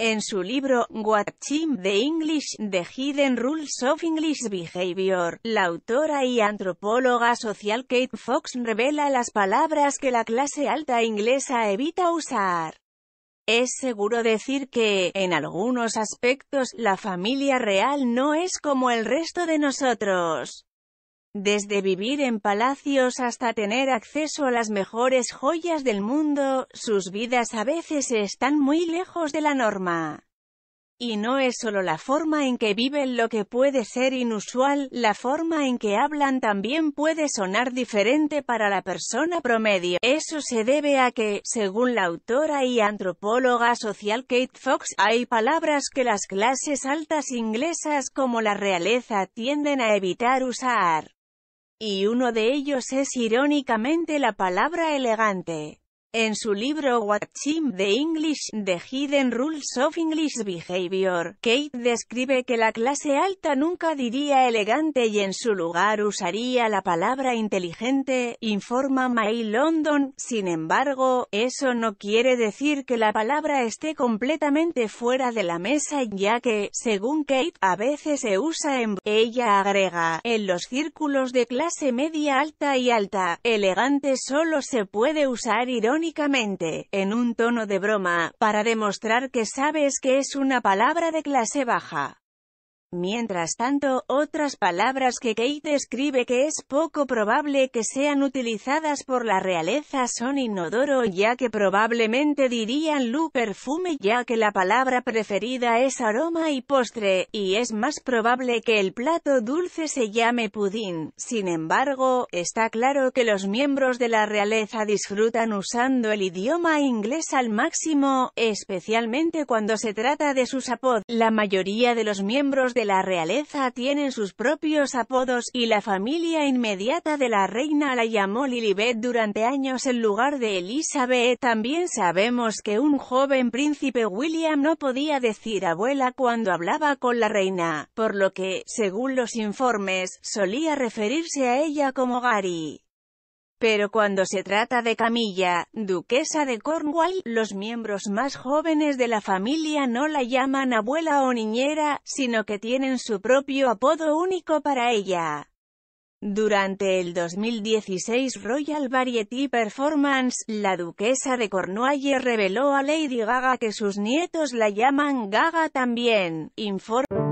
En su libro, Watching the English, The Hidden Rules of English Behavior, la autora y antropóloga social Kate Fox revela las palabras que la clase alta inglesa evita usar. Es seguro decir que, en algunos aspectos, la familia real no es como el resto de nosotros. Desde vivir en palacios hasta tener acceso a las mejores joyas del mundo, sus vidas a veces están muy lejos de la norma. Y no es solo la forma en que viven lo que puede ser inusual, la forma en que hablan también puede sonar diferente para la persona promedio. Eso se debe a que, según la autora y antropóloga social Kate Fox, hay palabras que las clases altas inglesas como la realeza tienden a evitar usar. Y uno de ellos es irónicamente la palabra elegante. En su libro Watching the English, The Hidden Rules of English Behavior, Kate describe que la clase alta nunca diría elegante y en su lugar usaría la palabra inteligente, informa May London. Sin embargo, eso no quiere decir que la palabra esté completamente fuera de la mesa ya que, según Kate, a veces se usa en... Ella agrega, en los círculos de clase media alta y alta, elegante solo se puede usar irónicamente en un tono de broma, para demostrar que sabes que es una palabra de clase baja. Mientras tanto, otras palabras que Kate escribe que es poco probable que sean utilizadas por la realeza son inodoro ya que probablemente dirían lu perfume ya que la palabra preferida es aroma y postre, y es más probable que el plato dulce se llame pudín. Sin embargo, está claro que los miembros de la realeza disfrutan usando el idioma inglés al máximo, especialmente cuando se trata de sus apod. La mayoría de los miembros de la realeza tienen sus propios apodos, y la familia inmediata de la reina la llamó Lilibet durante años en lugar de Elizabeth. También sabemos que un joven príncipe William no podía decir abuela cuando hablaba con la reina, por lo que, según los informes, solía referirse a ella como Gary. Pero cuando se trata de Camilla, duquesa de Cornwall, los miembros más jóvenes de la familia no la llaman abuela o niñera, sino que tienen su propio apodo único para ella. Durante el 2016 Royal Variety Performance, la duquesa de Cornwall reveló a Lady Gaga que sus nietos la llaman Gaga también, informa.